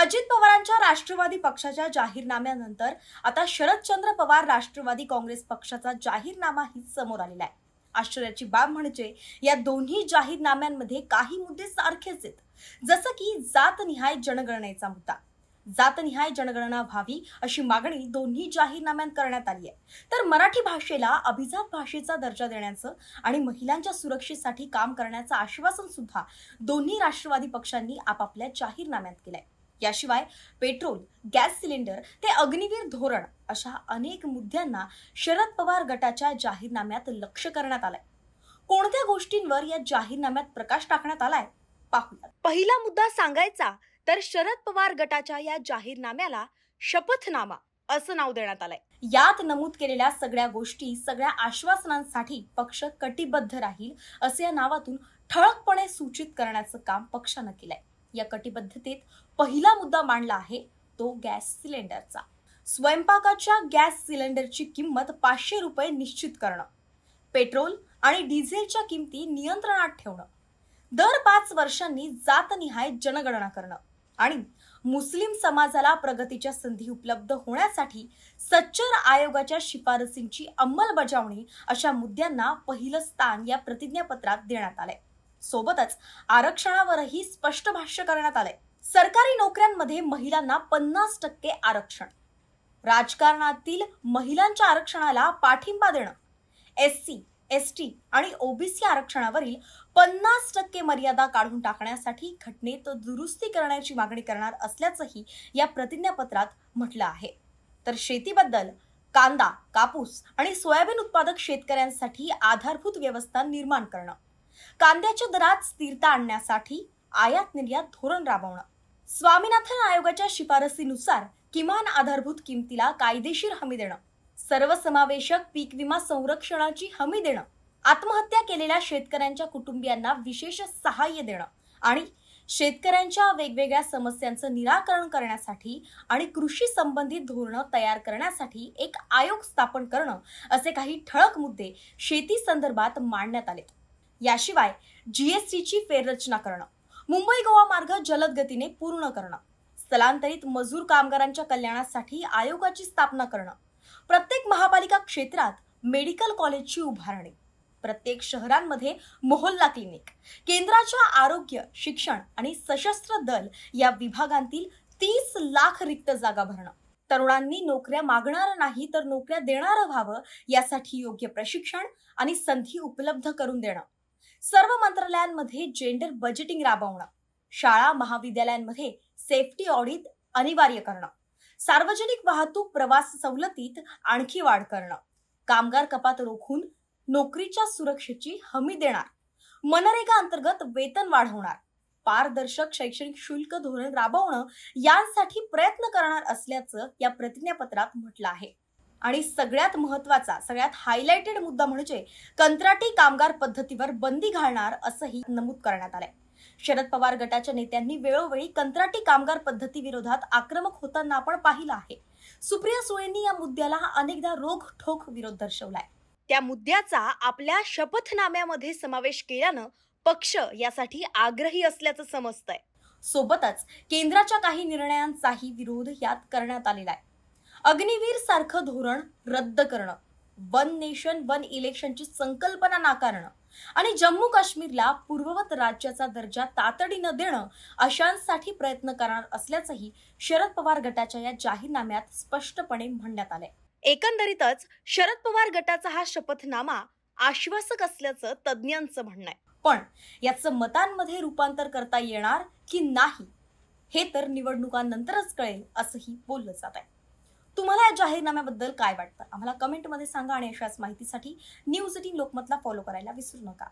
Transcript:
अजित पवारांच्या राष्ट्रवादी पक्षाच्या जाहीरनाम्यानंतर आता शरदचंद्र पवार राष्ट्रवादी काँग्रेस पक्षाचा जाहीरनामाही समोर आलेला आहे आश्चर्याची बाब म्हणजे या दोन्ही जाहीरनाम्यांमध्ये काही मुद्दे सारखेच आहेत जसं की जातनिहाय जनगणनेचा मुद्दा जातनिहाय जनगणना व्हावी अशी मागणी दोन्ही जाहीरनाम्यात करण्यात आली आहे तर मराठी भाषेला अभिजात भाषेचा दर्जा देण्याचं आणि महिलांच्या सुरक्षेसाठी काम करण्याचं आश्वासन सुद्धा दोन्ही राष्ट्रवादी पक्षांनी आपापल्या जाहीरनाम्यात केलंय याशिवाय पेट्रोल गॅस सिलेंडर ते अग्निवीर धोरण अशा अनेक मुद्द्यांना शरद पवार गटाच्या जाहीरनाम्यात लक्ष करण्यात आलंय कोणत्या गोष्टींवर या जाहीरनाम्यात प्रकाश टाकण्यात आलाय पाहूया पहिला मुद्दा सांगायचा तर शरद पवार गटाच्या या जाहीरनाम्याला शपथनामा असं नाव देण्यात आलंय यात नमूद केलेल्या सगळ्या गोष्टी सगळ्या आश्वासनांसाठी पक्ष कटिबद्ध राहील असं या नावातून ठळकपणे सूचित करण्याचं काम पक्षानं केलंय या कटिबद्धतेत पहिला मुद्दा मांडला आहे तो गॅस सिलेंडरचा स्वयंपाकाच्या गॅस सिलेंडरची किंमत पाचशे रुपये निश्चित करणं पेट्रोल आणि डिझेलच्या किमती नियंत्रणात ठेवणं दर पाच वर्षांनी जातनिहाय जनगणना करणं आणि मुस्लिम समाजाला प्रगतीच्या संधी उपलब्ध होण्यासाठी सच्चर आयोगाच्या शिफारसींची अंमलबजावणी अशा मुद्द्यांना पहिलं स्थान या प्रतिज्ञापत्रात देण्यात आलंय सोबतच आरक्षणावरही स्पष्ट भाष्य करण्यात आलंय सरकारी नोकऱ्यांमध्ये महिलांना पन्नास टक्के आरक्षण राजकारणातील महिलांच्या आरक्षणाला पाठिंबा देणं एस सी एस टी आणि ओबीसी आरक्षणावरील पन्नास टक्के मर्यादा काढून टाकण्यासाठी घटनेत दुरुस्ती करण्याची मागणी करणार असल्याचंही या प्रतिज्ञापत्रात म्हटलं आहे तर शेतीबद्दल कांदा कापूस आणि सोयाबीन उत्पादक शेतकऱ्यांसाठी आधारभूत व्यवस्था निर्माण करणं कांद्याच्या दरात स्थिरता आणण्यासाठी आयात निर्यात धोरण राबवणं स्वामीनाथन आयोगाच्या शिफारसीनुसार किमान आधारभूत किमतीला कायदेशीर हमी देणं सर्वसमावेशक पीक विमा संरक्षणाची हमी देणं आत्महत्या केलेल्या शेतकऱ्यांच्या कुटुंबियांना विशेष सहाय्य देणं आणि शेतकऱ्यांच्या वेगवेगळ्या समस्यांचं निराकरण करण्यासाठी आणि कृषी संबंधित धोरणं तयार करण्यासाठी एक आयोग स्थापन करणं असे काही ठळक मुद्दे शेती संदर्भात मांडण्यात आले याशिवाय जीएसटीची फेररचना करणं मुंबई गोवा मार्ग जलद गतीने पूर्ण करणं स्थलांतरित मजूर कामगारांच्या कल्याणासाठी आयोगाची स्थापना करणं प्रत्येक महापालिका क्षेत्रात मेडिकल कॉलेजची उभारणी प्रत्येक शहरांमध्ये मोहल्ला क्लिनिक केंद्राच्या आरोग्य शिक्षण आणि सशस्त्र दल या विभागांतील तीस लाख रिक्त जागा भरणं तरुणांनी नोकऱ्या मागणार नाही तर नोकऱ्या देणारं व्हावं यासाठी योग्य प्रशिक्षण आणि संधी उपलब्ध करून देणं सर्व मंत्रालयांमध्ये जेंडर बजेटिंग राबवणं शाळा महाविद्यालयांमध्ये सेफ्टी ऑडिट अनिवार्य करणं सार्वजनिक वाहतूक प्रवास सवलतीत आणखी वाढ करणं कामगार कपात रोखून नोकरीच्या सुरक्षेची हमी देणार मनरेगा अंतर्गत वेतन वाढवणार पारदर्शक शैक्षणिक शुल्क धोरण राबवणं यांसाठी प्रयत्न करणार असल्याचं या प्रतिज्ञापत्रात म्हटलं आहे आणि सगळ्यात महत्वाचा सगळ्यात हायलाइटेड मुद्दा म्हणजे कंत्राटी कामगार पद्धतीवर बंदी घालणार असंही नमूद करण्यात आलंय शरद पवार गटाच्या नेत्यांनी वेळोवेळी कंत्राटी कामगार पद्धती विरोधात आक्रमक होताना आपण पाहिलं आहे सुप्रिया सुळेंनी या मुद्द्याला अनेकदा रोख ठोक विरोध दर्शवलाय त्या मुद्द्याचा आपल्या शपथनाम्यामध्ये समावेश केल्यानं पक्ष यासाठी आग्रही असल्याचं समजतंय सोबतच केंद्राच्या काही निर्णयांचाही विरोध यात करण्यात आलेला आहे अग्निवीर सारखं धोरण रद्द करणं वन नेशन वन इलेक्शनची संकल्पना नाकारणं आणि जम्मू काश्मीरला पूर्ववत राज्याचा दर्जा तातडीनं देणं अशांसाठी प्रयत्न करणार असल्याचंही शरद पवार गटाच्या या जाहीरनाम्यात स्पष्टपणे म्हणण्यात आलंय एकंदरीतच शरद पवार गटाचा हा शपथनामा आश्वासक असल्याचं तज्ज्ञांचं म्हणणं आहे पण याचं मतांमध्ये रूपांतर करता येणार की नाही हे तर निवडणुकांनंतरच कळेल असंही बोललं जात आहे तुम्हाला या जाहीरनाम्याबद्दल काय वाटतं आम्हाला कमेंटमध्ये सांगा आणि अशाच माहितीसाठी न्यूज एटीन लोकमतला फॉलो करायला विसरू नका